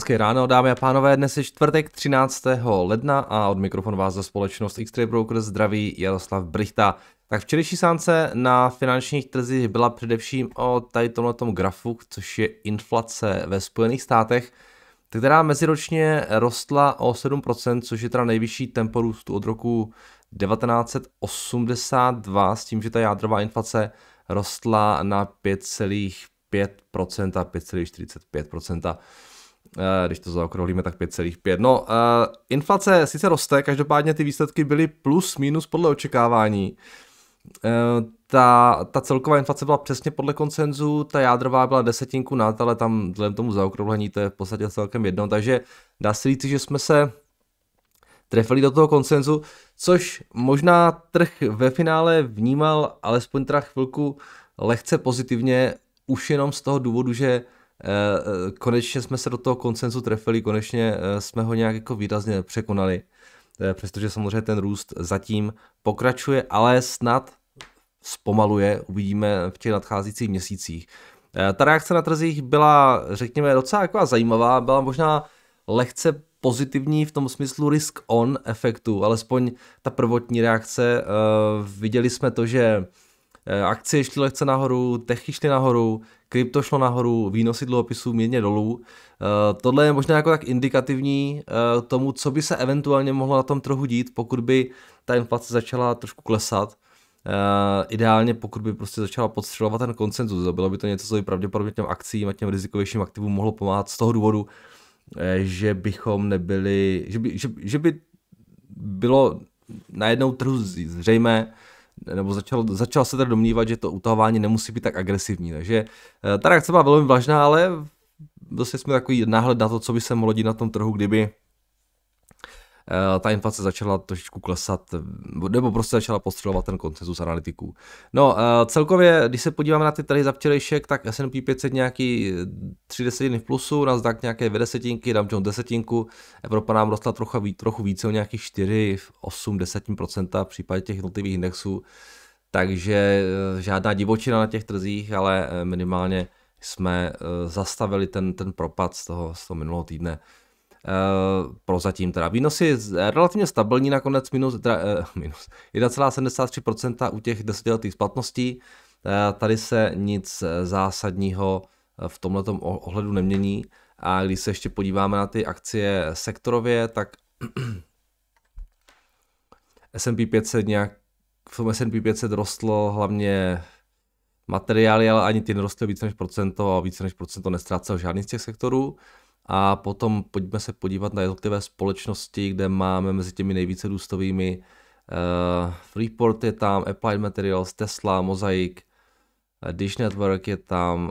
Hezké ráno, dámy a pánové, dnes je čtvrtek 13. ledna a od mikrofonu vás za společnost X-Trade zdraví Jaroslav Brichta. Tak včerejší sánce na finančních trzích byla především o tady tom grafu, což je inflace ve Spojených státech, která meziročně rostla o 7%, což je teda nejvyšší tempo růstu od roku 1982, s tím, že ta jádrová inflace rostla na 5,5%, 5,45%. Eh, když to zaokrouhlíme, tak 5,5. No, uh, inflace sice roste, každopádně ty výsledky byly plus minus podle očekávání. Uh, ta, ta celková inflace byla přesně podle koncenzu, ta jádrová byla desetinku nad, ale tam vzhledem tomu zaokrouhlení to je v podstatě celkem jedno, takže dá se říct, že jsme se trefili do toho koncenzu, což možná trh ve finále vnímal alespoň teda chvilku lehce pozitivně, už jenom z toho důvodu, že uh, Eh, eh, konečně jsme se do toho koncenzu trefili, konečně eh, jsme ho nějak jako výrazně překonali, přestože samozřejmě ten růst zatím pokračuje, ale snad zpomaluje, uvidíme v těch nadcházících měsících. Ta reakce na trzích byla, řekněme, docela jako zajímavá, byla možná lehce pozitivní v tom smyslu risk on efektu, alespoň ta prvotní reakce. Viděli jsme to, že Eh, akcie šly lehce nahoru, techy šly nahoru, krypto šlo nahoru, výnosy dluhopisů mírně dolů. Eh, tohle je možná jako tak indikativní eh, tomu, co by se eventuálně mohlo na tom trhu dít, pokud by ta inflace začala trošku klesat. Ideálně, pokud by prostě začala podstřelovat ten koncenzus, bylo by to něco, co by pravděpodobně těm akcím a těm rizikovějším aktivům mohlo pomáhat z toho důvodu, že bychom nebyli, že by, že, že by bylo najednou trhu zřejmé, nebo začal, začal se tedy domnívat, že to utahování nemusí být tak agresivní. Takže eh, ta reakce byla velmi vlažná, ale zase jsme takový náhled na to, co by se mohlo dít na tom trhu, kdyby Eh, ta inflace začala trošičku klesat, nebo prostě začala postřelovat ten koncenzus analytiků. No, eh, celkově, když se podíváme na ty tady za včerejšek, tak S&P 500 nějaký 3 eh, desetiny v plusu, Nasdaq nějaké 2 desetinky, Dow Jones desetinku, Evropa nám rostla trochu, trochu více, o nějakých 4, 8 10% v případě těch jednotlivých indexů. Takže žádná divočina na těch trzích, ale minimálně jsme zastavili ten, ten propad z toho, z toho minulého týdne. Eh, prozatím teda. Výnos je relativně stabilní, nakonec minus, teda, eh, minus 1,73% u těch desetiletých splatností. Eh, tady se nic zásadního v tomto ohledu nemění. A když se ještě podíváme na ty akcie sektorově, tak S&P 500 nějak, v tom S&P 500 rostlo hlavně materiály, ale ani ty nerostly více než procento a více než procento nestrácel žádný z těch sektorů a potom pojďme se podívat na jednotlivé společnosti, kde máme mezi těmi nejvíce růstovými uh, Freeport je tam, Applied Materials, Tesla, Mosaic, eh, Dish Network je tam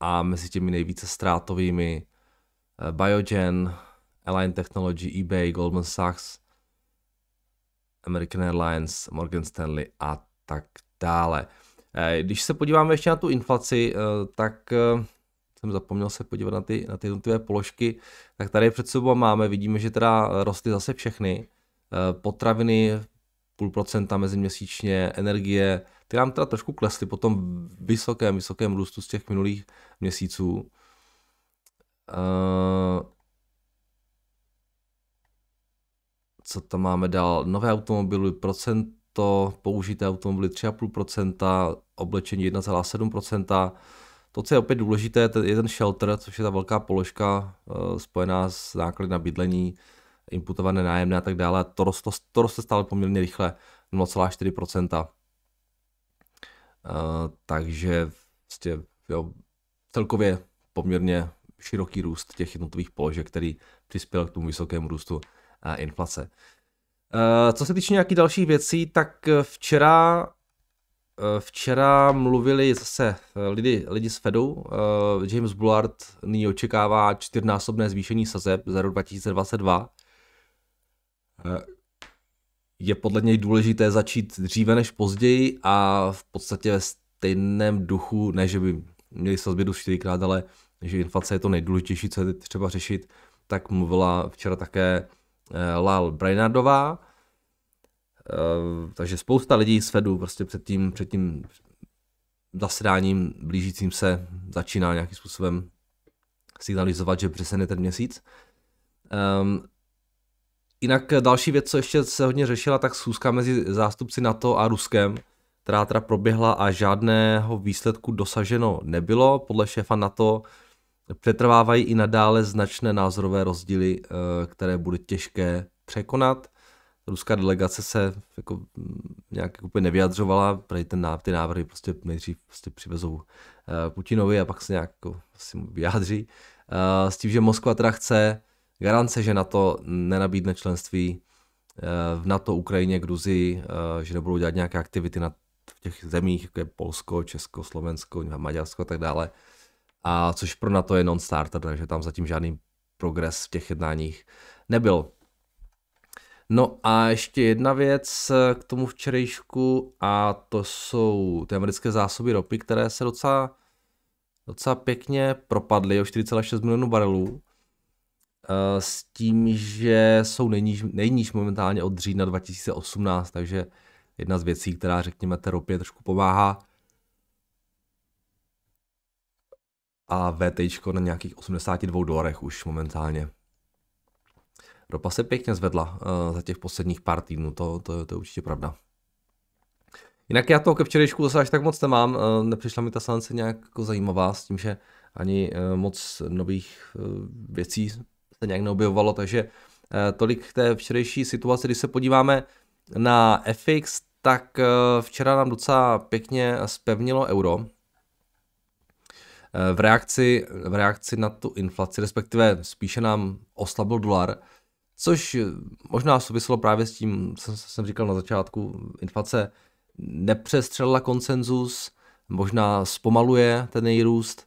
a mezi těmi nejvíce ztrátovými uh, Biogen, Align Technology, eBay, Goldman Sachs, American Airlines, Morgan Stanley a tak dále. Když se podíváme ještě na tu inflaci, tak jsem zapomněl se podívat na ty, na ty jednotlivé položky, tak tady před sebou máme, vidíme, že teda rostly zase všechny, eh, potraviny, půl procenta meziměsíčně, energie, ty nám teda trošku klesly po tom vysokém, vysokém růstu z těch minulých měsíců. Eh, co tam máme dál? Nové automobily, procento, použité automobily 3,5%, oblečení to, co je opět důležité, je ten shelter, což je ta velká položka eh, spojená s náklady na bydlení, imputované nájemné a tak dále. To, rostlo, to roste stále poměrně rychle, 0,4%. Eh, takže vlastně, jo, celkově poměrně široký růst těch jednotlivých položek, který přispěl k tomu vysokému růstu eh, inflace. co se týče nějakých dalších věcí, tak včera Eh, včera mluvili zase eh, lidi, lidi z Fedu. Eh, James Bullard nyní očekává čtyřnásobné zvýšení sazeb za rok 2022. Je podle něj důležité začít dříve než později a v podstatě ve stejném duchu, ne že by měli sazby do čtyřikrát, ale že inflace je to nejdůležitější, co je třeba řešit, tak mluvila včera také Lal Brainardová Eh, takže spousta lidí z Fedu prostě před tím, před tím zasedáním blížícím se začíná nějakým způsobem signalizovat, že přesně ten měsíc. Um, jinak další věc, co ještě se hodně řešila, tak schůzka mezi zástupci NATO a Ruskem, která teda proběhla a žádného výsledku dosaženo nebylo. Podle šéfa NATO přetrvávají i nadále značné názorové rozdíly, eh, které bude těžké překonat ruská delegace se jako mm, nějak úplně nevyjadřovala, protože ten, ty návrhy prostě nejdřív prostě přivezou eh, Putinovi a pak se nějak jako, si vyjádří. Eh, s tím, že Moskva teda chce garance, že NATO nenabídne členství eh, v NATO, Ukrajině, Gruzii, že nebudou dělat nějaké aktivity na, v těch zemích, jako je Polsko, Česko, Slovensko, Maďarsko a tak dále. A což pro NATO je non-starter, takže tam zatím žádný progres v těch jednáních nebyl. No a ještě jedna věc k tomu včerejšku a to jsou ty americké zásoby ropy, které se docela, docela pěkně propadly o 4,6 milionů barelů eh, s tím, že jsou nejníž, nejníž momentálně od října 2018, takže jedna z věcí, která řekněme té ropě trošku pomáhá. A VT na nějakých 82 dolarech už momentálně. Ropa se pěkně zvedla uh, za těch posledních pár týdnů, to, to, to je určitě pravda. Jinak já toho ke včerejšku zase až tak moc nemám, uh, nepřišla mi ta sance nějak jako zajímavá s tím, že ani uh, moc nových uh, věcí se nějak neobjevovalo, takže uh, tolik k té včerejší situaci, když se podíváme na FX, tak uh, včera nám docela pěkně spevnilo euro, v reakci, v reakci na tu inflaci, respektive spíše nám oslabil dolar, což eh, možná souviselo právě s tím, co jsem říkal na začátku, inflace nepřestřelila koncenzus, možná zpomaluje ten její růst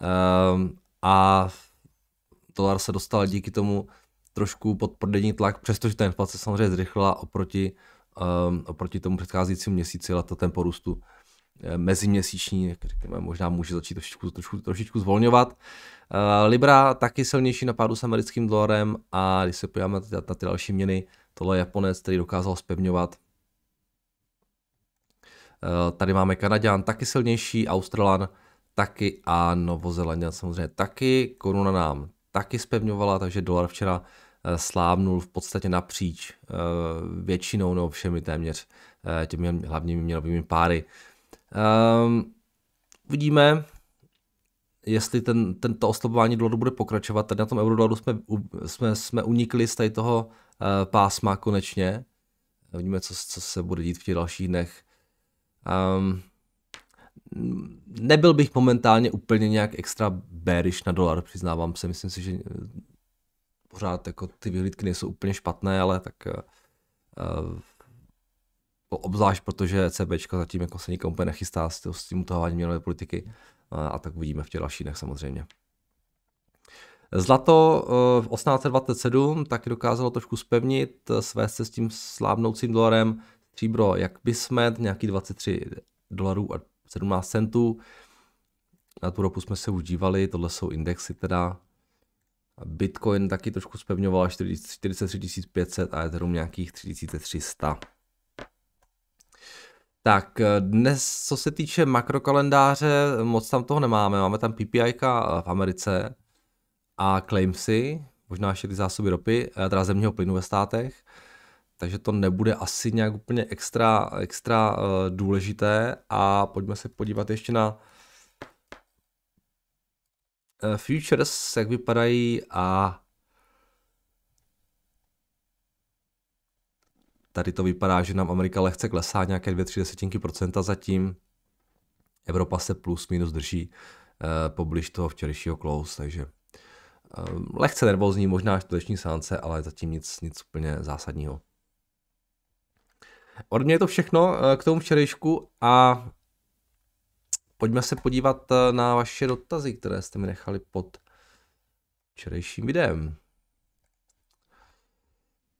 ehm, a dolar se dostal díky tomu trošku pod prodejní tlak, přestože ta inflace samozřejmě zrychlila oproti, ehm, oproti tomu předcházejícímu měsíci, ale to tempo růstu Eh, meziměsíční, jak říkáme, možná může začít trošičku, trošičku trošičku zvolňovat. Eh, Libra taky silnější na pádu s americkým dolarem a když se podíváme na ty, další měny, tohle je Japonec, který dokázal spevňovat. Eh, tady máme Kanaďan taky silnější, Australan taky a Novozelanděn samozřejmě taky. Koruna nám taky spevňovala, takže dolar včera slábnul v podstatě napříč většinou nebo všemi téměř těmi hlavními měnovými páry. Um, uvidíme, jestli ten, tento oslabování dolaru bude pokračovat. Tady na tom eurodolaru jsme, jsme, jsme unikli z tady toho uh, pásma konečně. Uvidíme, co, co se bude dít v těch dalších dnech. Um, nebyl bych momentálně úplně nějak extra bearish na dolar, přiznávám se. Myslím si, že eh, pořád jako ty vyhlídky nejsou úplně špatné, ale tak uh, obzvlášť protože CBčko zatím jako se nikomu úplně nechystá s, s tím utahováním měnové politiky a, tak uvidíme v těch dalších dnech samozřejmě. Zlato e, v 1827 tak dokázalo trošku spevnit, e, své se s tím slábnoucím dolarem, stříbro jak bismet, nějaký 23 dolarů a 17 centů. Na tu ropu jsme se už dívali, tohle jsou indexy teda. Bitcoin taky trošku spevňoval 43 500 a Ethereum nějakých 3300. Tak eh, dnes, co se týče makrokalendáře, moc tam toho nemáme. Máme tam PPI eh, v Americe a claimsy, možná ještě ty zásoby ropy, eh, teda zemního plynu ve státech. Takže to nebude asi nějak úplně extra, extra důležité. A pojďme se podívat ještě na futures, jak vypadají a Tady to vypadá, že nám Amerika lehce klesá nějaké 2-3 desetinky procenta zatím. Evropa se plus minus drží eh, poblíž toho včerejšího close, takže eh, lehce nervózní, možná čtvrteční sánce, ale zatím nic, nic úplně zásadního. Od mě je to všechno eh, k tomu včerejšku a pojďme se podívat eh, na vaše dotazy, které jste mi nechali pod včerejším videem.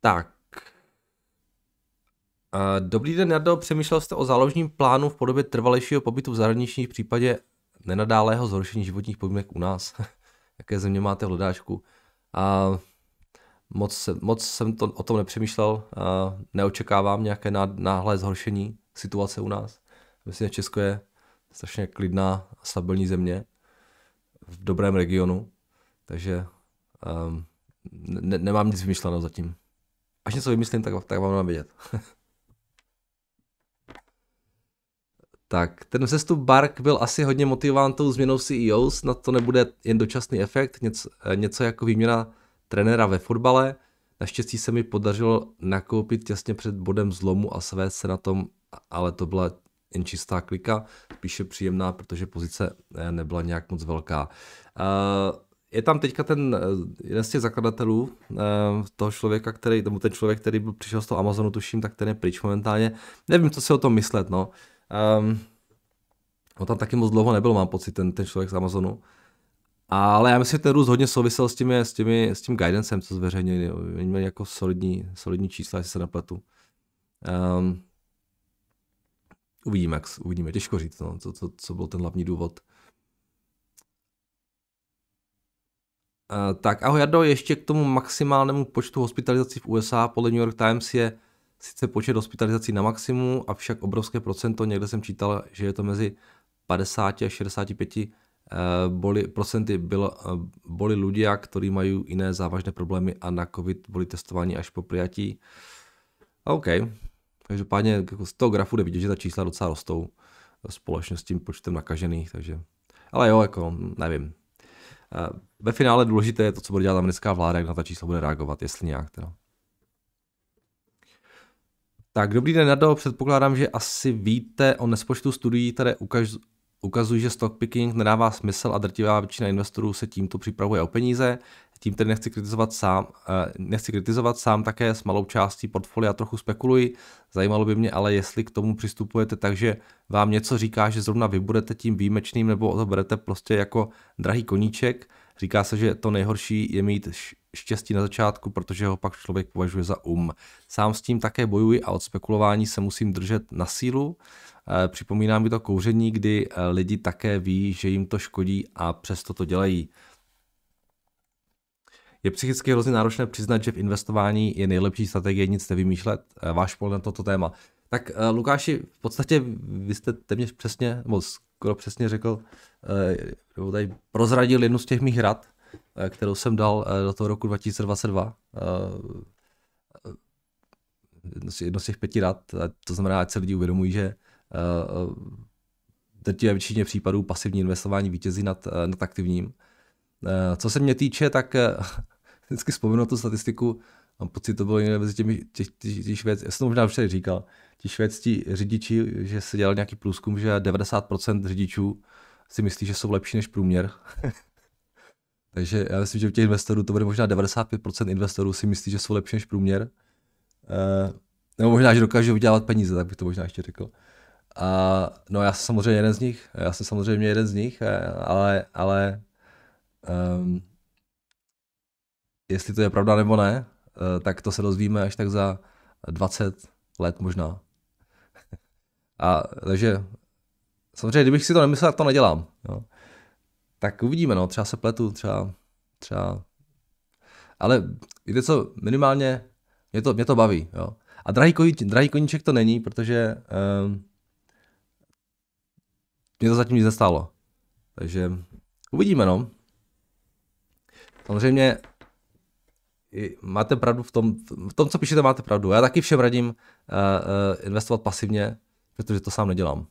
Tak, Dobrý den, Jardo, přemýšlel jste o záložním plánu v podobě trvalejšího pobytu v zahraničí v případě nenadálého zhoršení životních podmínek u nás? Jaké země máte v hledáčku? A moc, moc jsem to, o tom nepřemýšlel, a neočekávám nějaké náhlé zhoršení situace u nás. Myslím, že Česko je strašně klidná a stabilní země v dobrém regionu, takže um, ne, nemám nic vymyšleného zatím. Až něco vymyslím, tak, tak vám dám vědět. Tak ten vzestup Bark byl asi hodně motivován tou změnou CEO, snad to nebude jen dočasný efekt, něco, eh, něco jako výměna trenéra ve fotbale. Naštěstí se mi podařilo nakoupit těsně před bodem zlomu a svést se na tom, ale to byla jen čistá klika, spíše příjemná, protože pozice eh, nebyla nějak moc velká. Eh, je tam teďka ten jeden z těch zakladatelů, toho člověka, který, tomu ten člověk, který byl, přišel z toho Amazonu, tuším, tak ten je pryč momentálně. Nevím, co si o tom myslet, no. Um, on tam taky moc dlouho nebyl, mám pocit, ten, ten člověk z Amazonu. Ale já myslím, že ten růst hodně souvisel s, těmi, s, těmi, s tím guidancem, co zveřejnili. Oni měli jako solidní, solidní čísla, jestli se napletu. Um, ehm, uvidíme, jak, uvidíme, těžko říct, no, co, co, co byl ten hlavní důvod. Uh, tak ahoj Jardo, ještě k tomu maximálnému počtu hospitalizací v USA podle New York Times je sice počet hospitalizací na maximum, avšak obrovské procento, někde jsem čítal, že je to mezi 50 a 65 boli, procenty bylo, eh, boli ľudia, kteří mají jiné závažné problémy a na COVID boli testováni až po prijatí. OK. Každopádně jako z toho grafu jde vidět, že ta čísla docela rostou společně s tím počtem nakažených, takže... Ale jo, jako, nevím. Eh, ve finále důležité je to, co bude dělat americká vláda, jak na ta čísla bude reagovat, jestli nějak teda. Tak, dobrý den, Nado. Předpokládám, že asi víte o nespočtu studií, které ukaž, ukazují, že stock picking nedává smysl a drtivá většina investorů se tímto připravuje o peníze. Tím tedy nechci kritizovat sám, eh, nechci kritizovat sám také s malou částí portfolia trochu spekuluji. Zajímalo by mě ale, jestli k tomu přistupujete tak, že vám něco říká, že zrovna vy budete tím výjimečným, nebo to berete prostě jako drahý koníček Říká se, že to nejhorší je mít štěstí na začátku, protože ho pak člověk považuje za um. Sám s tím také bojuji a od spekulování se musím držet na sílu. Eh, připomíná mi to kouření, kdy eh, lidi také ví, že jim to škodí a přesto to dělají. Je psychicky hrozně náročné přiznat, že v investování je nejlepší strategie nic nevymýšlet. Eh, váš pohled na toto téma. Tak Lukáši, v podstatě vy jste téměř přesně, nebo skoro přesně řekl, eh, nebo tady prozradil jednu z těch mých rad, eh, kterou jsem dal eh, do toho roku 2022. Jedno z těch pěti rad, to znamená, ať se lidi uvědomují, že teď je většině případů pasivní investování vítězí nad, nad aktivním. Co se mě týče, tak vždycky vzpomenu tu statistiku, mám pocit, to bylo někde mezi těmi, těch, těch, těch věc, já jsem to možná už tady říkal, ti švédští řidiči, že se dělal nějaký průzkum, že 90% řidičů si myslí, že jsou lepší než průměr. Takže já myslím, že u těch investorů to bude možná 95% investorů si myslí, že jsou lepší než průměr. E, nebo možná, že dokážou vydělávat peníze, tak bych to možná ještě řekl. A, no já jsem samozřejmě jeden z nich, já jsem samozřejmě jeden z nich, eh, ale, ale um, jestli to je pravda nebo ne, eh, tak to se dozvíme až tak za 20 let možná. A, takže samozřejmě, kdybych si to nemyslel, tak to nedělám. Jo. Tak uvidíme, no, třeba se pletu, třeba, třeba. Ale víte co, minimálně mě to, mě to baví. Jo. A drahý, koní, drahý koníček to není, protože um, mě to zatím nic nestálo. Takže uvidíme, no. Samozřejmě máte pravdu v tom, v tom, co píšete, máte pravdu. Já taky všem radím uh, uh, investovat pasivně, protože to sám nedělám.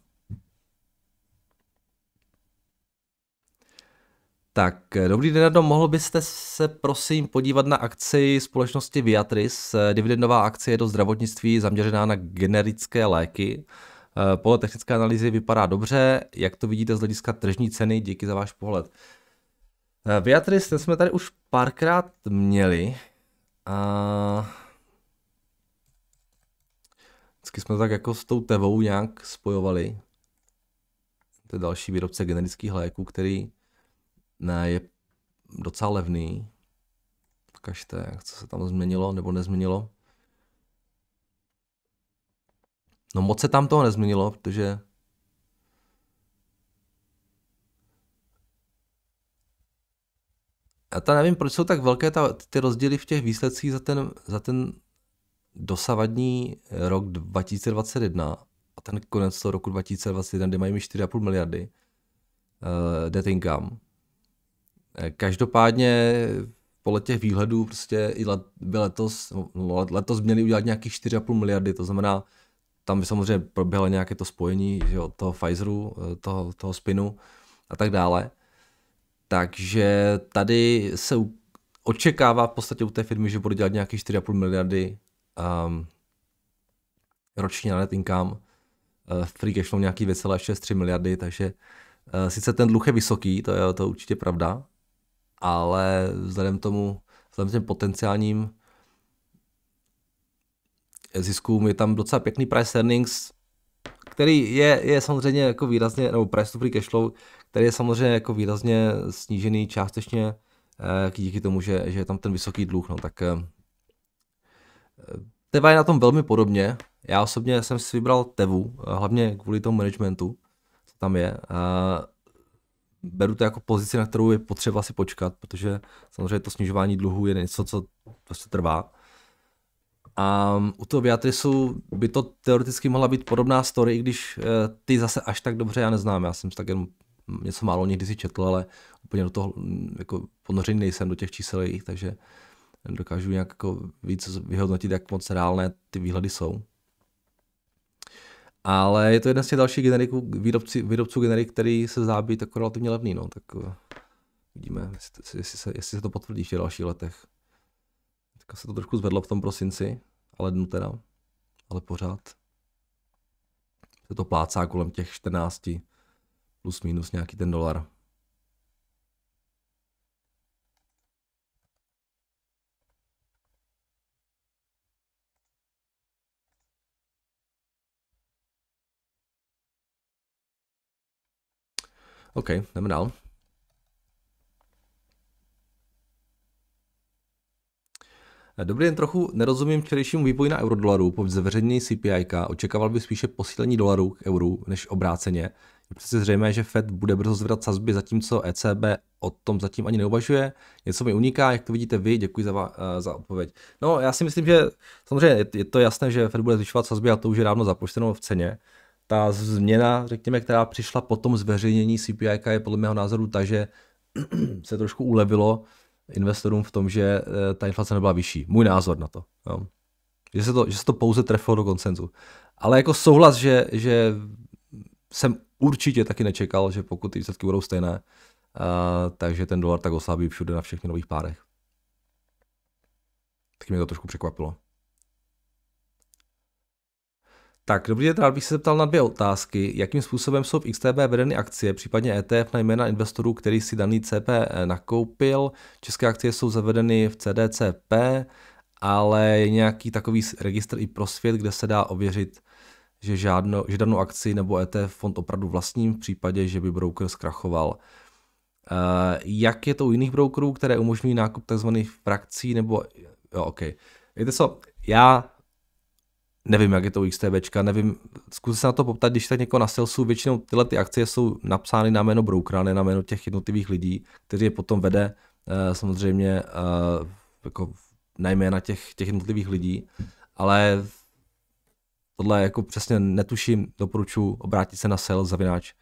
Tak, eh, dobrý den, Adam, mohl byste se prosím podívat na akci společnosti Viatris. Eh, dividendová akce je do zdravotnictví zaměřená na generické léky. Eh, podle technické analýzy vypadá dobře. Jak to vidíte z hlediska tržní ceny? Díky za váš pohled. Viatris, ten jsme tady už párkrát měli. A vždycky jsme tak jako s tou tevou nějak spojovali. To je další výrobce generických léků, který ne, je docela levný. Ukažte, co se tam změnilo nebo nezměnilo. No moc se tam toho nezměnilo, protože Já ta nevím, proč jsou tak velké ta, ty rozdíly v těch výsledcích za ten, za ten dosavadní rok 2021 a ten konec toho roku 2021, kde mají mi 4,5 miliardy uh, eh, debt income. Eh, každopádně podle těch výhledů prostě i let, by letos, no, letos měli udělat nějakých 4,5 miliardy, to znamená, tam by samozřejmě proběhlo nějaké to spojení že jo, toho Pfizeru, eh, toho, toho spinu a tak dále. Takže tady se očekává v podstatě u té firmy, že bude dělat nějaké 4,5 miliardy um, ročně na net income, uh, free cash flow nějaký 3 miliardy, takže uh, sice ten dluh je vysoký, to je to je určitě pravda, ale vzhledem tomu, vzhledem těm potenciálním ziskům je tam docela pěkný price earnings, který je, je samozřejmě jako výrazně, nebo price to free cash flow, který je samozřejmě jako výrazně snížený částečně eh, díky tomu, že, že je tam ten vysoký dluh, no, tak Teva je na tom velmi podobně. Já osobně jsem si vybral Tevu, eh, hlavně kvůli tomu managementu, co tam je. Beru to jako pozici, na kterou je potřeba si počkat, protože samozřejmě to snižování dluhu je něco, co prostě trvá. A u toho Beatrisu by to teoreticky mohla být podobná story, i když eh, ty zase až tak dobře já neznám. Já jsem tak jen něco málo někdy si četl, ale úplně do toho mm, jako ponořený nejsem do těch čísel jejich, takže uh, dokážu nějak jako víc vyhodnotit, jak moc reálné ty výhledy jsou. Ale je to jeden z těch dalších generiků, výrobci, výrobců generik, který se zdá být jako relativně levný, no, tak uvidíme, eh, jestli, jestli, se, jestli se to potvrdí v dalších letech. Teďka se to trošku zvedlo v tom prosinci, ale dnu teda, ale pořád se to plácá kolem těch 14 plus minus nějaký ten dolar. Ok, jdeme dál. Dobrý den, trochu nerozumím včerejšímu vývoji na eurodolaru. Po zveřejnění CPI očekával bych spíše posílení dolaru k euru než obráceně. Je přece zřejmé, že Fed bude brzo zvedat sazby, zatímco ECB o tom zatím ani neuvažuje. Něco mi uniká, jak to vidíte vy, děkuji za, eh, za odpověď. No, já si myslím, že samozřejmě je to jasné, že Fed bude zvyšovat sazby a to už je dávno započteno v ceně. Uh, ta změna, řekněme, která přišla po tom zveřejnění CPI, je podle mého názoru ta, že se trošku ulevilo investorům v tom, že eh, ta inflace nebyla vyšší. Můj názor na to. Jo. Že, se to že se to pouze trefilo do koncenzu. Ale jako souhlas, že, že jsem určitě taky nečekal, že pokud ty výsledky budou stejné, a, eh, takže ten dolar tak oslabí všude na všech nových párech. Tak mě to trošku překvapilo. Tak, dobrý den, rád bych se zeptal na dvě otázky. Jakým způsobem jsou v XTB vedeny akcie, případně ETF na jména investorů, který si daný CP eh, nakoupil? České akcie jsou zavedeny v CDCP, ale je nějaký takový registr i pro svět, kde se dá ověřit, že, žádno, že danou akci nebo ETF fond opravdu vlastním v případě, že by broker zkrachoval. Eh, jak je to u jiných brokerů, které umožňují nákup tzv. frakcí nebo... Jo, OK. Víte co, já nevím, jak je to u XTBčka, nevím, zkus se na to poptat, když tak někoho jako na salesu, většinou tyhle ty akcie jsou napsány na jméno broukera, ne na jméno těch jednotlivých lidí, kteří je potom vede eh, samozřejmě eh, jako na jména těch, těch jednotlivých lidí, ale tohle jako přesně netuším, doporučuji obrátit se na sales zavináč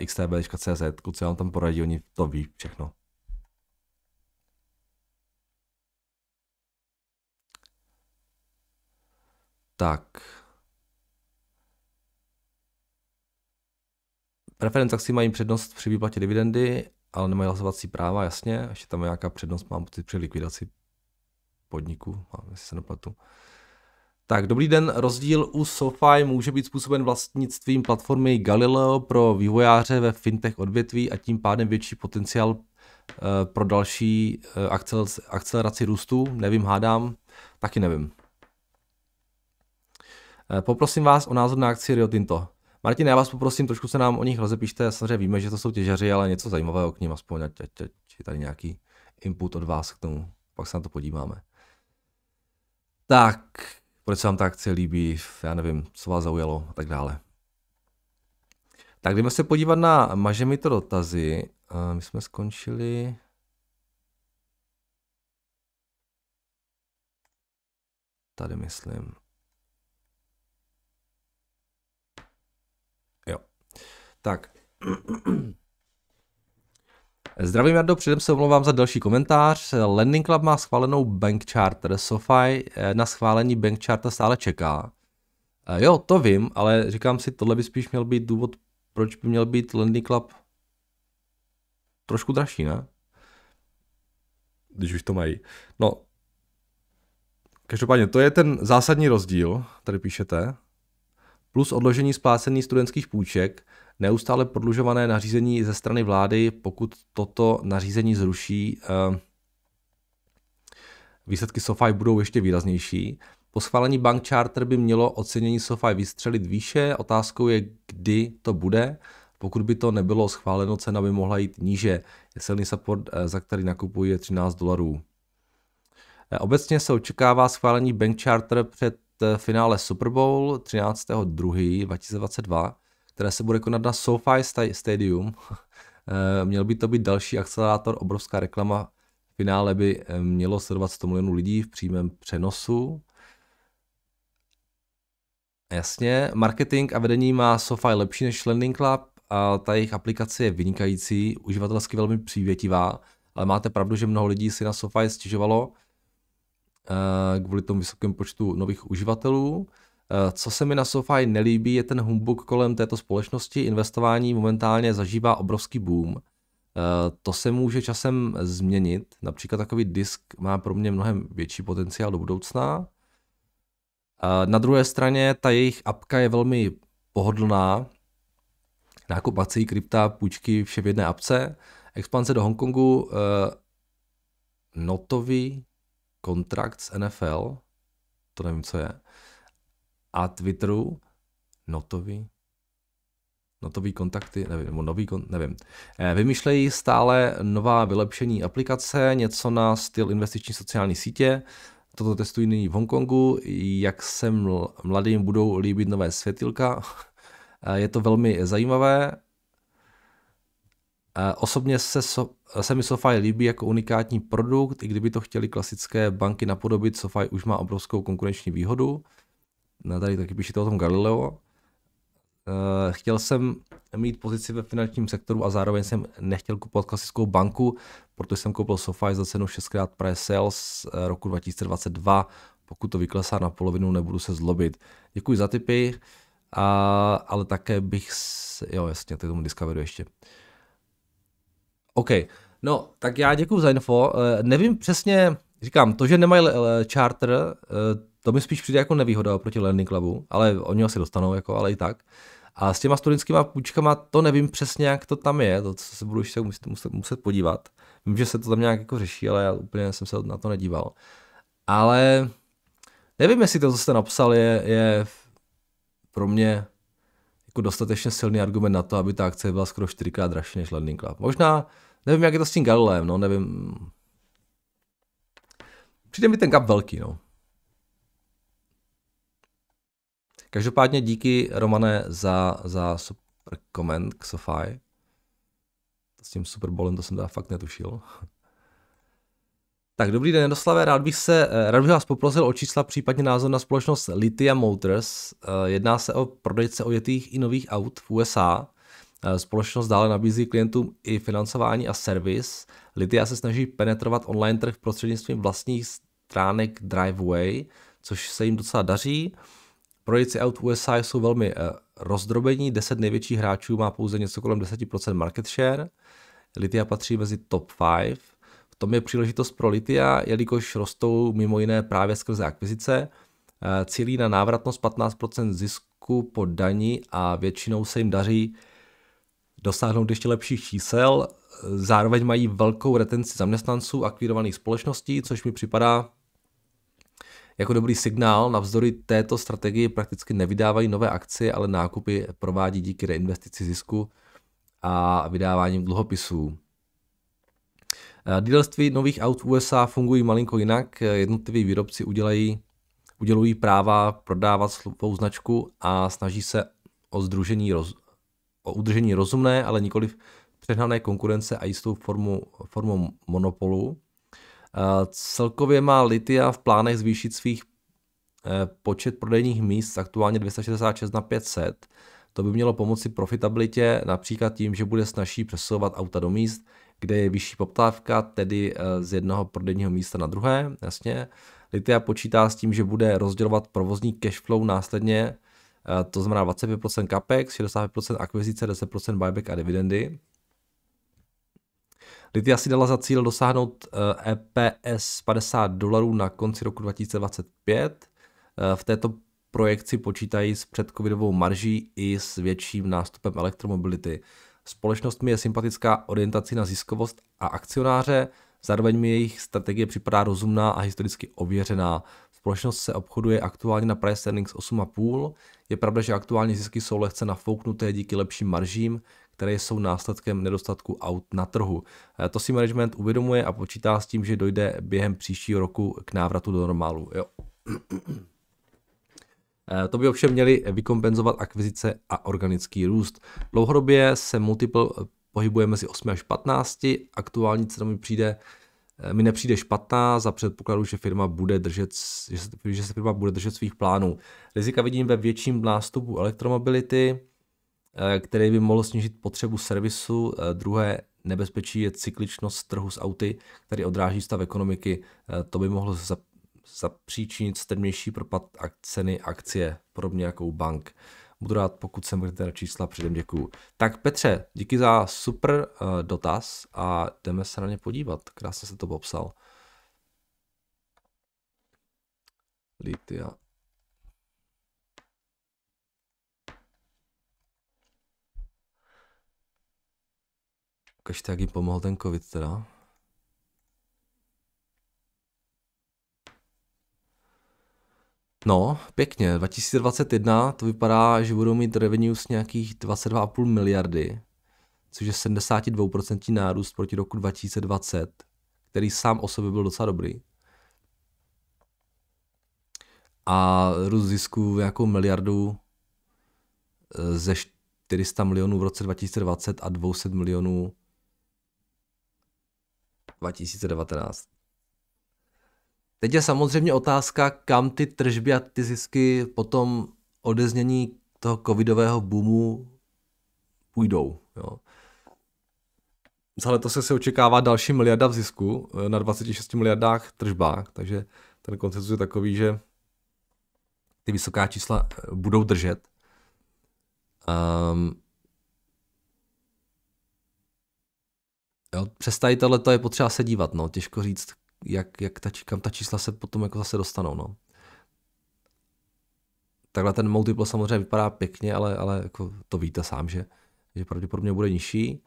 eh, xtb.cz, kluci vám tam poradí, oni to ví všechno. Tak. Preference akcí mají přednost při výplatě dividendy, ale nemají hlasovací práva, jasně. Ještě tam je nějaká přednost, mám pocit, při likvidaci podniku, jestli se nepletu. Tak, dobrý den. Rozdíl u SoFi může být způsoben vlastnictvím platformy Galileo pro vývojáře ve fintech odvětví a tím pádem větší potenciál eh, pro další eh, akceleraci růstu. Nevím, hádám, taky nevím. Eh, poprosím vás o názor na akci Rio Tinto. Martin, já vás poprosím, trošku se nám o nich rozepíšte. Samozřejmě víme, že to jsou těžaři, ale něco zajímavého k ním aspoň, ať, ať, ať je tady nějaký input od vás k tomu. Pak se na to podíváme. Tak, proč se vám ta akce líbí, já nevím, co vás zaujalo a tak dále. Tak jdeme se podívat na mi to dotazy. Eh, my jsme skončili... Tady myslím. Tak. Zdravím, Jardo, předem se omlouvám za další komentář. Lending Club má schválenou bank charter, SoFi eh, na schválení bank charter stále čeká. Eh, jo, to vím, ale říkám si, tohle by spíš měl být důvod, proč by měl být Lending Club trošku dražší, ne? Když už to mají. No, každopádně, to je ten zásadní rozdíl, tady píšete, plus odložení splácených studentských půjček, neustále podlužované nařízení ze strany vlády, pokud toto nařízení zruší, eh, výsledky SoFi budou ještě výraznější. Po schválení bank charter by mělo ocenění SoFi vystřelit výše, otázkou je, kdy to bude. Pokud by to nebylo schváleno, cena by mohla jít níže. Je silný support, eh, za který nakupuje 13 dolarů. Eh, obecně se očekává schválení bank charter před finále Super Bowl 13.2.2022 které se bude konat na SoFi Stadium. Eh, měl by to být další akcelerátor, obrovská reklama. V finále by eh, mělo sledovat 100 milionů lidí v přímém přenosu. Jasně, marketing a vedení má SoFi lepší než Lending Club a ta jejich aplikace je vynikající, uživatelsky velmi přívětivá, ale máte pravdu, že mnoho lidí si na SoFi stěžovalo eh, kvůli tomu vysokému počtu nových uživatelů. Eh, co se mi na SoFi nelíbí, je ten humbuk kolem této společnosti. Investování momentálně zažívá obrovský boom. Eh, to se může časem změnit. Například takový disk má pro mě mnohem větší potenciál do budoucna. Eh, na druhé straně ta jejich apka je velmi pohodlná. Nákup akcí, krypta, půjčky, vše v jedné apce. Expanse do Hongkongu, notový kontrakt s NFL, to nevím, co je a Twitteru notovi, notový kontakty, nevím, nebo nový, kon, nevím. Eh, vymýšlejí stále nová vylepšení aplikace, něco na styl investiční sociální sítě, toto testují nyní v Hongkongu, jak se mladým budou líbit nové světilka. Eh, je to velmi zajímavé. Eh, osobně se, so, se mi SoFi líbí jako unikátní produkt, i kdyby to chtěli klasické banky napodobit, SoFi už má obrovskou konkurenční výhodu tady taky píšete o tom Galileo, eh, chtěl jsem mít pozici ve finančním sektoru a zároveň jsem nechtěl kupovat klasickou banku, protože jsem koupil SoFi za cenu 6x pre sales eh, roku 2022. Pokud to vyklesá na polovinu, nebudu se zlobit. Děkuji za tipy, a, ale také bych... S, jo, jasně, to tomu Discoveru ještě. OK, no, tak já děkuji za info. Eh, nevím přesně, Říkám, to, že nemají eh, charter, eh, to mi spíš přijde jako nevýhoda oproti Learning Clubu, ale oni asi dostanou, jako, ale i tak. A s těma studentskými půjčkami to nevím přesně, jak to tam je, to se budu ještě muset, muset, muset podívat. Vím, že se to tam nějak jako řeší, ale já úplně jsem se na to nedíval. Ale nevím, jestli to, co jste napsal, je, je pro mě jako dostatečně silný argument na to, aby ta akce byla skoro čtyřikrát dražší než Learning Club. Možná, nevím, jak je to s tím Galileem, no, nevím, Přijde mi ten gap velký, no. Každopádně díky, Romane, za, za super koment k Sofai. S tím super Superbolem to jsem teda fakt netušil. Tak dobrý den, Jaroslave, rád bych, se, eh, rád bych vás poprosil o čísla, případně názor na společnost Lithia Motors. Eh, jedná se o prodejce ojetých i nových aut v USA. Eh, společnost dále nabízí klientům i financování a servis. Lidia se snaží penetrovat online trh prostřednictvím vlastních stránek Driveway, což se jim docela daří. Projekci aut USA jsou velmi eh, rozdrobení, 10 největších hráčů má pouze něco kolem 10% market share. Lithia patří mezi top 5. V tom je příležitost pro Lithia, jelikož rostou mimo jiné právě skrze akvizice. Eh, cílí na návratnost 15% zisku po daní a většinou se jim daří dosáhnout ještě lepších čísel. Zároveň mají velkou retenci zaměstnanců akvírovaných společností, což mi připadá jako dobrý signál. Navzdory této strategii prakticky nevydávají nové akcie, ale nákupy provádí díky reinvestici zisku a vydáváním dluhopisů. Dílerství nových aut v USA fungují malinko jinak. Jednotliví výrobci udělají, udělují práva prodávat svou značku a snaží se o združení roz, o udržení rozumné, ale nikoli přehnané konkurence a jistou formu, formu monopolu. Celkově má Litia v plánech zvýšit svých eh, počet prodejních míst aktuálně 266 na 500. To by mělo pomoci profitabilitě například tím, že bude snažší přesouvat auta do míst, kde je vyšší poptávka, tedy eh, z jednoho prodejního místa na druhé, jasně. Litia počítá s tím, že bude rozdělovat provozní cashflow následně to znamená 25% capex, 65% akvizice, 10% buyback a dividendy. Litia si dala za cíl dosáhnout EPS eh, e 50 dolarů na konci roku 2025. Eh, v této projekci počítají s předcovidovou marží i s větším nástupem elektromobility. Společnost mi je sympatická orientací na ziskovost a akcionáře, zároveň mi jejich strategie připadá rozumná a historicky ověřená. Společnost se obchoduje aktuálně na price earnings 8,5. Je pravda, že aktuální zisky jsou lehce nafouknuté díky lepším maržím, které jsou následkem nedostatku aut na trhu. To si management uvědomuje a počítá s tím, že dojde během příštího roku k návratu do normálu. Jo. Eh, to by ovšem měly vykompenzovat akvizice a organický růst. Dlouhodobě se multiple eh, pohybuje mezi 8 až 15, aktuální cena mi přijde Eh, mi nepřijde špatná za předpokladu, že firma bude držet, že se, že se firma bude držet svých plánů. Rizika vidím ve větším nástupu elektromobility, eh, který by mohl snížit potřebu servisu. Eh, druhé nebezpečí je cykličnost trhu s auty, který odráží stav ekonomiky. To by mohlo zapříčinit strmější propad ceny akcie, podobně jako u bank. Budu rád, pokud se můžete na čísla, předem děkuju. Tak Petře, díky za super uh, dotaz a jdeme se na ně podívat. Krásně se to popsal. Litia. Ukažte, jak jim pomohl ten covid teda. No, pěkně, 2021 to vypadá, že budou mít revenues nějakých 22,5 miliardy, což je 72% nárůst proti roku 2020, který sám o sobě byl docela dobrý. A růst zisku nějakou miliardu eh, ze 400 milionů v roce 2020 a 200 milionů 2019. Teď je samozřejmě otázka, kam ty tržby a ty zisky potom odeznění toho covidového boomu půjdou. Jo. Za letos se očekává další miliarda v zisku eh, na 26 miliardách tržbách, takže ten koncenzus je takový, že ty vysoká čísla eh, budou držet. Um, jo, přes tady tohle je potřeba se dívat, no, těžko říct, jak, jak ta, kam ta čísla se potom jako zase dostanou. No. Takhle ten multiple samozřejmě vypadá pěkně, ale, ale jako to víte sám, že, že pravděpodobně bude nižší.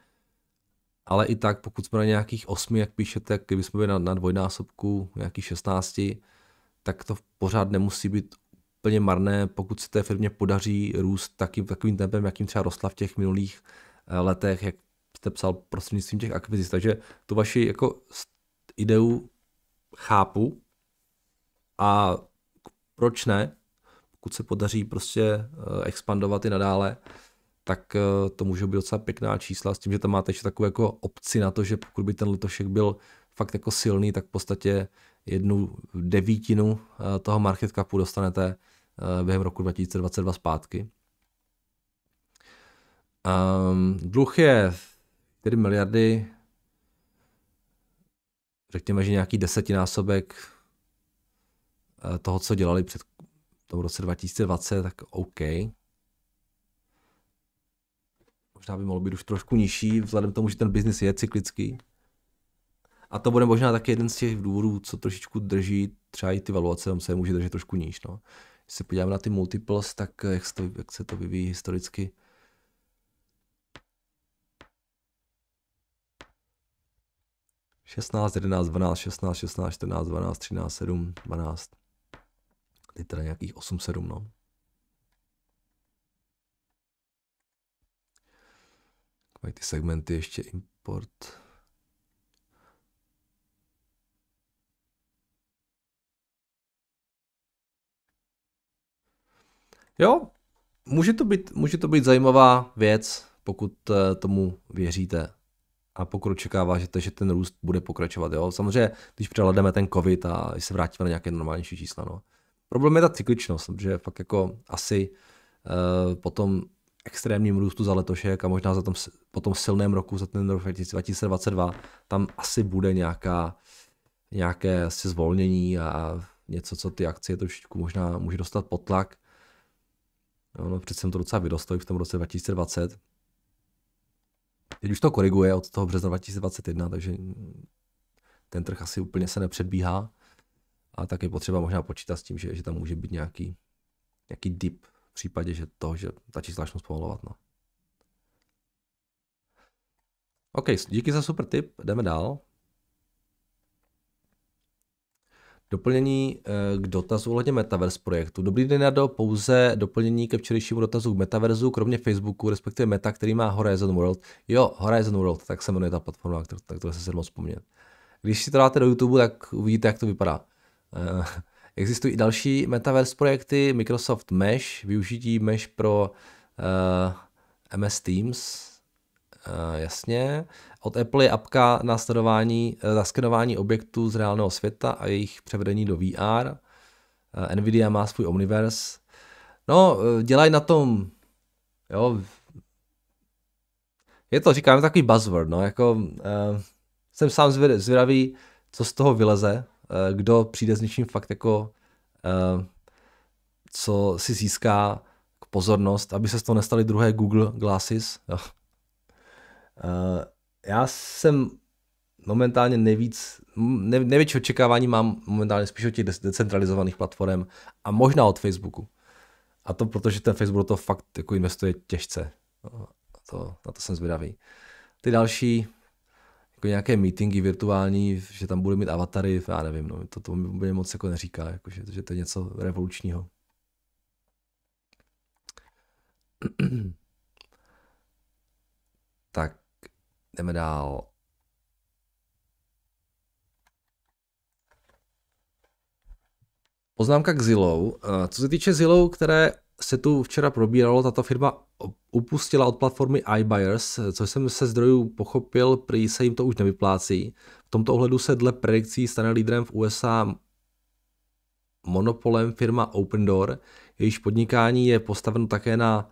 Ale i tak, pokud jsme na nějakých 8, jak píšete, kdyby kdybychom byli na, na dvojnásobku, nějakých 16, tak to pořád nemusí být úplně marné, pokud se té firmě podaří růst takým, takovým tempem, jakým třeba rostla v těch minulých eh, letech, jak jste psal prostřednictvím těch akvizic. Takže tu vaši jako ideu chápu a proč ne, pokud se podaří prostě eh, expandovat i nadále, tak eh, to můžou být docela pěkná čísla s tím, že tam máte ještě takovou jako obci na to, že pokud by ten letošek byl fakt jako silný, tak v podstatě jednu devítinu eh, toho market capu dostanete během roku 2022 zpátky. Um, dluh je 4 miliardy, řekněme, že nějaký desetinásobek eh, toho, co dělali před tom roce 2020, tak OK. Možná by mohlo být už trošku nižší, vzhledem k tomu, že ten biznis je cyklický. A to bude možná taky jeden z těch důvodů, co trošičku drží třeba i ty valuace, tam se může držet trošku níž. No. Když se podíváme na ty multiples, tak eh, jak se to, jak se to vyvíjí historicky, 16, 11, 12, 16, 16, 14, 12, 13, 7, 12. Teď teda nějakých 8, 7, no. Mají ty segmenty ještě import. Jo, může to být, může to být zajímavá věc, pokud eh, tomu věříte a pokud očekává, že ten růst bude pokračovat. Jo? Samozřejmě, když přehledeme ten COVID a se vrátíme na nějaké normálnější čísla. No. Problém je ta cykličnost, že fakt jako asi uh, po tom extrémním růstu za letošek a možná za tom, po tom silném roku, za ten rok 2022, tam asi bude nějaká, nějaké asi zvolnění a něco, co ty akcie trošičku možná může dostat pod tlak. No, no, přece jsem to docela vydostal v tom roce 2020. Teď už to koriguje od toho března 2021, takže ten trh asi úplně se nepředbíhá. A tak je potřeba možná počítat s tím, že, že tam může být nějaký, nějaký dip v případě, že to, že ta čísla začnou zpomalovat. No. OK, díky za super tip, jdeme dál. Doplnění eh, k dotazu ohledně Metaverse projektu. Dobrý den, Nado, pouze doplnění ke včerejšímu dotazu k Metaverzu, kromě Facebooku, respektive Meta, který má Horizon World. Jo, Horizon World, tak se jmenuje ta platforma, tak to se se moc vzpomnět. Když si to dáte do YouTube, tak uvidíte, jak to vypadá. Eh, existují i další Metaverse projekty, Microsoft Mesh, využití Mesh pro uh, eh, MS Teams, uh, jasně. Od Apple je apka na sledování, zaskenování eh, objektů z reálného světa a jejich převedení do VR. Eh, Nvidia má svůj Omniverse. No, eh, dělají na tom, jo, je to, říkám, takový buzzword, no, jako uh, jsem sám zvědavý, co z toho vyleze, uh, kdo přijde s něčím fakt jako, uh, co si získá pozornost, aby se z toho nestali druhé Google Glasses. Jo. Uh, já jsem momentálně nejvíc, ne, největší očekávání mám momentálně spíš od těch decentralizovaných platform a možná od Facebooku. A to protože ten Facebook to fakt jako investuje těžce. No, to, na to jsem zvědavý. Ty další, jako nějaké meetingy virtuální, že tam bude mít avatary, já nevím, no, to, to mi moc jako neříká, jako, že, že to je něco revolučního. tak, Jdeme dál. Poznámka k Zillow. Eh, co se týče Zillow, které se tu včera probíralo, tato firma upustila od platformy iBuyers, což jsem se zdrojů pochopil, prý se jim to už nevyplácí. V tomto ohledu se dle predikcí stane lídrem v USA monopolem firma Open Door, jejíž podnikání je postaveno také na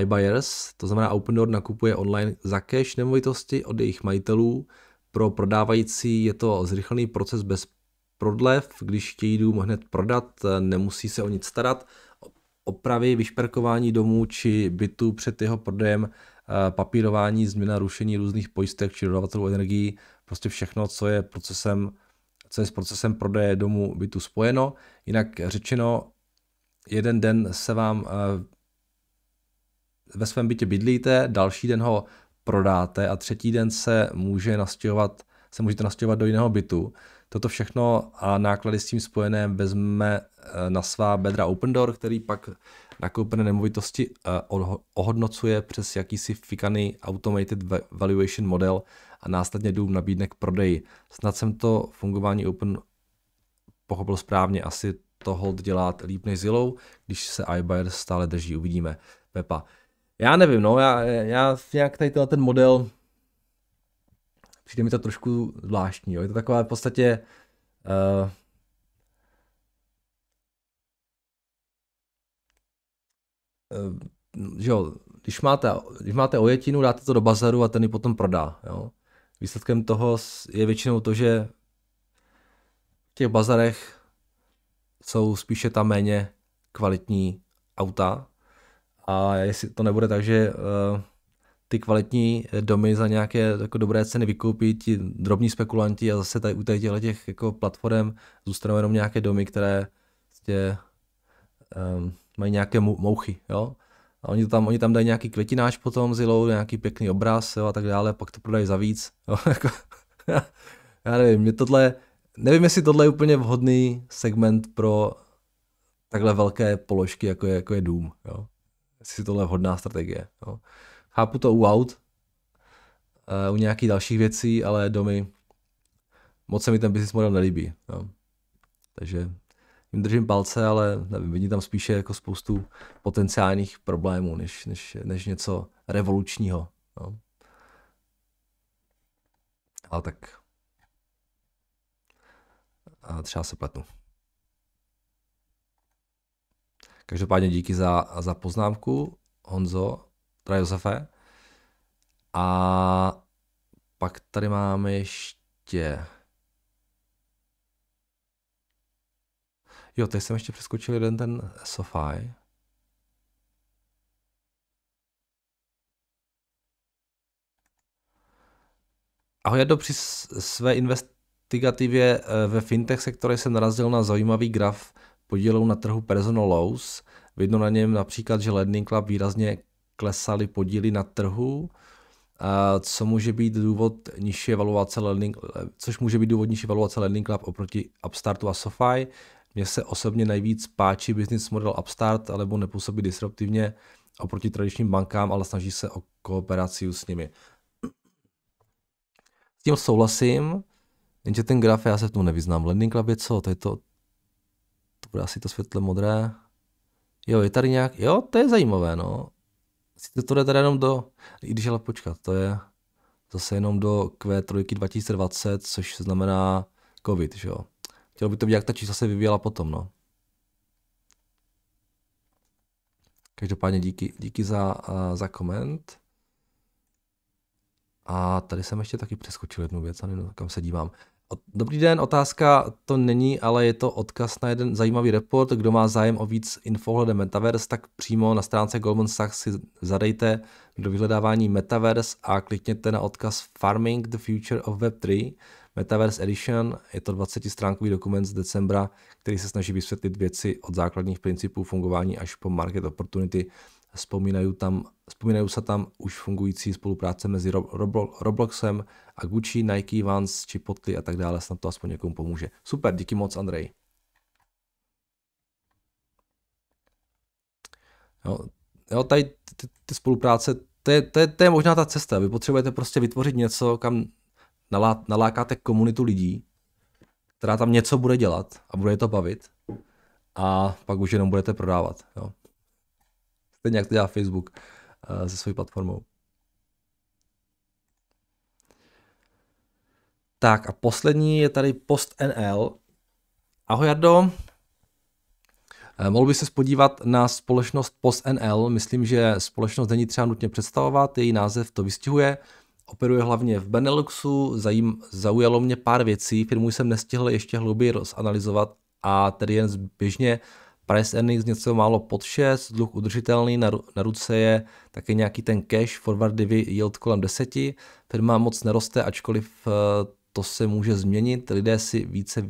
iBuyers, to znamená Door nakupuje online za cash nemovitosti od jejich majitelů. Pro prodávající je to zrychlený proces bez prodlev, když chtějí dům hned prodat, nemusí se o nic starat. Opravy, vyšperkování domů či bytu před jeho prodejem, eh, papírování, změna, rušení různých pojistek či dodavatelů energií, prostě všechno, co je procesem co je s procesem prodeje domu bytu spojeno. Jinak řečeno, jeden den se vám eh, ve svém bytě bydlíte, další den ho prodáte a třetí den se může nastěhovat, se můžete nastěhovat do jiného bytu. Toto všechno a náklady s tím spojené vezme eh, na svá bedra Open Door, který pak nakoupené nemovitosti eh, ohodnocuje přes jakýsi fikaný automated valuation model a následně dům nabídne k prodeji. Snad jsem to fungování Open pochopil správně, asi to hold dělat líp než Zillow, když se iBuyer stále drží, uvidíme. Pepa. Já nevím, no, já, já nějak tady ten model, přijde mi to trošku zvláštní, jo. Je to taková v podstatě, uh, uh, že jo, když máte, když máte ojetinu, dáte to do bazaru a ten ji potom prodá, jo. Výsledkem toho je většinou to, že v těch bazarech jsou spíše tam méně kvalitní auta, a jestli to nebude tak, že eh, ty kvalitní eh, domy za nějaké jako dobré ceny vykoupí ti drobní spekulanti a zase tady u těchto těch jako platform zůstanou jenom nějaké domy, které tě, prostě, um, ehm, mají nějaké mouchy, jo. A oni, to tam, oni tam dají nějaký květináč potom zilou, nějaký pěkný obraz jo, a tak dále, pak to prodají za víc. Jo, jako, já nevím, mě tohle, nevím, jestli tohle je úplně vhodný segment pro takhle velké položky, jako je, jako je dům. Jo si tohle vhodná strategie. Jo. Chápu to u aut, eh, u nějakých dalších věcí, ale domy, moc se mi ten business model nelíbí. Jo. Takže jim držím palce, ale nevím, vidím tam spíše jako spoustu potenciálních problémů, než, než, než něco revolučního. Jo. Ale tak a třeba se pletu. Každopádně díky za, za poznámku, Honzo, teda Josefe. A pak tady máme ještě... Jo, teď jsem ještě přeskočil jeden ten SoFi. Ahoj, do při své investigativě eh, ve fintech sektoru jsem narazil na zajímavý graf podílou na trhu personal Lows. Vidno na něm například, že Lending Club výrazně klesaly podíly na trhu, co může být důvod nižší evaluace Lending, což může být důvod nižší evaluace Lending Club oproti Upstartu a SoFi. Mně se osobně nejvíc páčí business model Upstart, alebo nepůsobí disruptivně oproti tradičním bankám, ale snaží se o kooperaci s nimi. S tím souhlasím, jenže ten graf, já se tu nevyznám. Lending Club je co? To je to to bude asi to světle modré. Jo, je tady nějak, jo, to je zajímavé, no. Sice to jde tady jenom do, i když ale počkat, to je zase jenom do Q3 2020, což znamená COVID, že jo. Chtělo by to být, jak ta čísla se vyvíjela potom, no. Každopádně díky, díky za, uh, za koment. A tady jsem ještě taky přeskočil jednu věc, nevím, kam se dívám. Dobrý den, otázka to není, ale je to odkaz na jeden zajímavý report. Kdo má zájem o víc info hledem Metaverse, tak přímo na stránce Goldman Sachs si zadejte do vyhledávání Metaverse a klikněte na odkaz Farming the Future of Web3 Metaverse Edition. Je to 20-stránkový dokument z decembra, který se snaží vysvětlit věci od základních principů fungování až po market opportunity Vzpomínají, tam, vzpomínají se tam už fungující spolupráce mezi Robloxem a Gucci, Nike, Vans, Chipotle a tak dále, snad to aspoň někomu pomůže. Super, díky moc Andrej. Jo, jo tady ty, ty spolupráce, to je, to, je, to je možná ta cesta. Vy potřebujete prostě vytvořit něco, kam nalá, nalákáte komunitu lidí, která tam něco bude dělat a bude je to bavit a pak už jenom budete prodávat. Jo. Stejně jak to dělá Facebook eh, se svojí platformou. Tak a poslední je tady PostNL. Ahoj Jardo. Eh, mohl by se podívat na společnost PostNL. Myslím, že společnost není třeba nutně představovat, její název to vystihuje. Operuje hlavně v Beneluxu, zajím, zaujalo mě pár věcí, firmu jsem nestihl ještě hlouběji rozanalizovat a tedy jen zběžně Price earnings něco málo pod 6, dluh udržitelný, na, na ruce je taky nějaký ten cash, forward yield kolem 10, firma moc neroste, ačkoliv eh, to se může změnit, lidé si více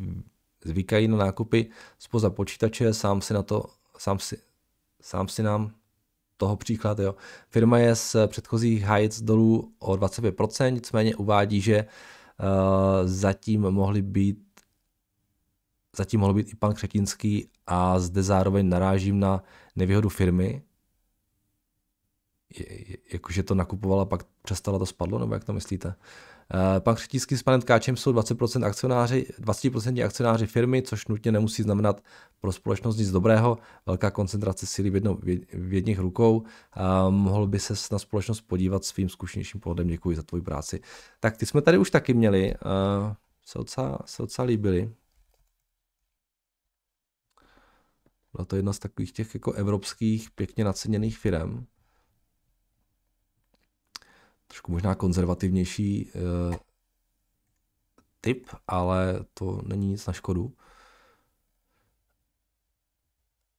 zvykají na nákupy spoza počítače, sám si na to, sám si, sám si nám toho příklad, jo. Firma je z předchozích highs dolů o 25%, nicméně uvádí, že uh, zatím mohly být zatím mohl být i pan Křetínský a zde zároveň narážím na nevýhodu firmy, jakože to nakupovala, pak přestala to spadlo, nebo jak to myslíte? Eh, pan Křetínský s panem Tkáčem jsou 20% akcionáři, 20% akcionáři firmy, což nutně nemusí znamenat pro společnost nic dobrého. Velká koncentrace síly v, jedno, v jedných rukou. A eh, mohl by se na společnost podívat svým zkušenějším pohledem. Děkuji za tvoji práci. Tak ty jsme tady už taky měli. Eh, se docela, se docela líbili. Byla to jedna z takových těch jako evropských pěkně naceněných firm. Trošku možná konzervativnější eh, typ, ale to není nic na škodu.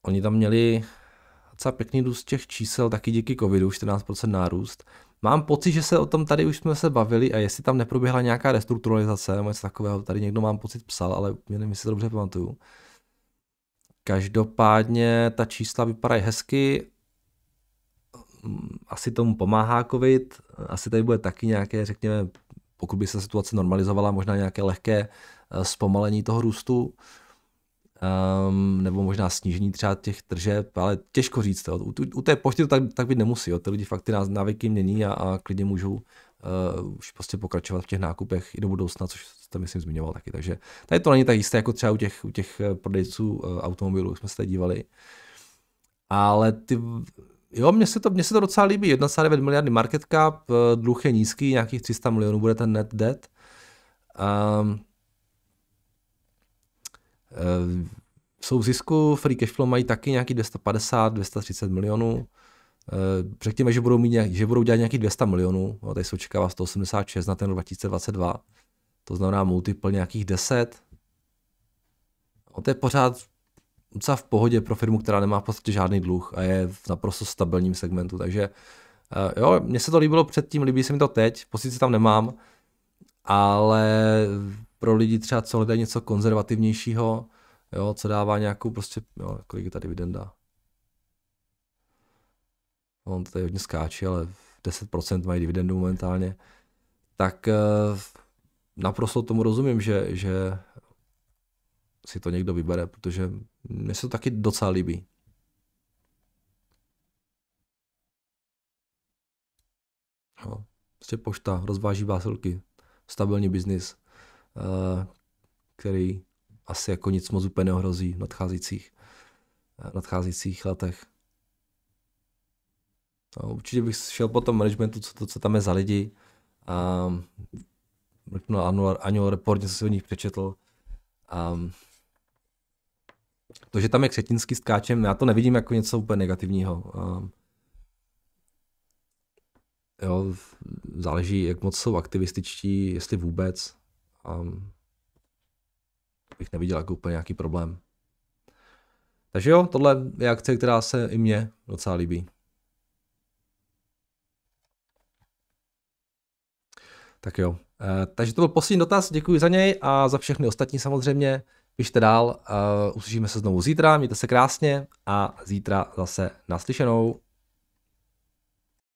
Oni tam měli docela pěkný růst těch čísel, taky díky covidu, 14% nárůst. Mám pocit, že se o tom tady už jsme se bavili a jestli tam neproběhla nějaká restrukturalizace nebo něco takového, tady někdo mám pocit psal, ale mě nevím, jestli to dobře pamatuju. Každopádně ta čísla vypadají hezky, asi tomu pomáhá COVID, asi tady bude taky nějaké, řekněme, pokud by se situace normalizovala, možná nějaké lehké eh, zpomalení toho růstu, um, nebo možná snížení třeba těch tržeb, ale těžko říct. Jo. U, u té pošty to tak, tak být nemusí, jo. ty lidi fakt ty návyky mění a, a klidně můžou uh, už prostě pokračovat v těch nákupech i do budoucna, což jste myslím zmiňoval taky. Takže tady to není tak jisté jako třeba u těch, u těch eh, prodejců uh, automobilů, jak jsme se tady dívali. Ale ty, jo, mně se to, mně se to docela líbí. 1,9 miliardy market cap, dluh je nízký, nějakých 300 milionů bude ten net debt. Um, uh, jsou v zisku, free cash flow mají taky nějaký 250, 230 milionů. Eh, řekněme, že budou, mít, nějak, že budou dělat nějakých 200 milionů, no, tady se očekává 186 na ten rok 2022, to znamená multiple nějakých 10. No, to je pořád docela v pohodě pro firmu, která nemá v podstatě žádný dluh a je v naprosto stabilním segmentu, takže eh, jo, mně se to líbilo předtím, líbí se mi to teď, pozici tam nemám, ale pro lidi třeba co hledají něco konzervativnějšího, jo, co dává nějakou prostě, jo, kolik je ta dividenda, on tady hodně skáče, ale 10% mají dividendu momentálně, tak eh, naprosto tomu rozumím, že, že si to někdo vybere, protože mně se to taky docela líbí. No, prostě pošta rozváží zásilky, stabilní biznis, eh, který asi jako nic moc úplně neohrozí v nadcházejících, eh, nadcházejících letech. No, určitě bych šel po tom managementu, co, to, co tam je za lidi. A mrknul annual, annual report, něco si o nich přečetl. Um, to, že tam je Křetinský s já to nevidím jako něco úplně negativního. Um, jo, záleží, jak moc jsou aktivističtí, jestli vůbec. Um, bych neviděl jako úplně nějaký problém. Takže jo, tohle je akce, která se i mně docela líbí. Tak jo. Eh, takže to byl poslední dotaz, děkuji za něj a za všechny ostatní samozřejmě. Pište dál, eh, uslyšíme se znovu zítra, mějte se krásně a zítra zase naslyšenou.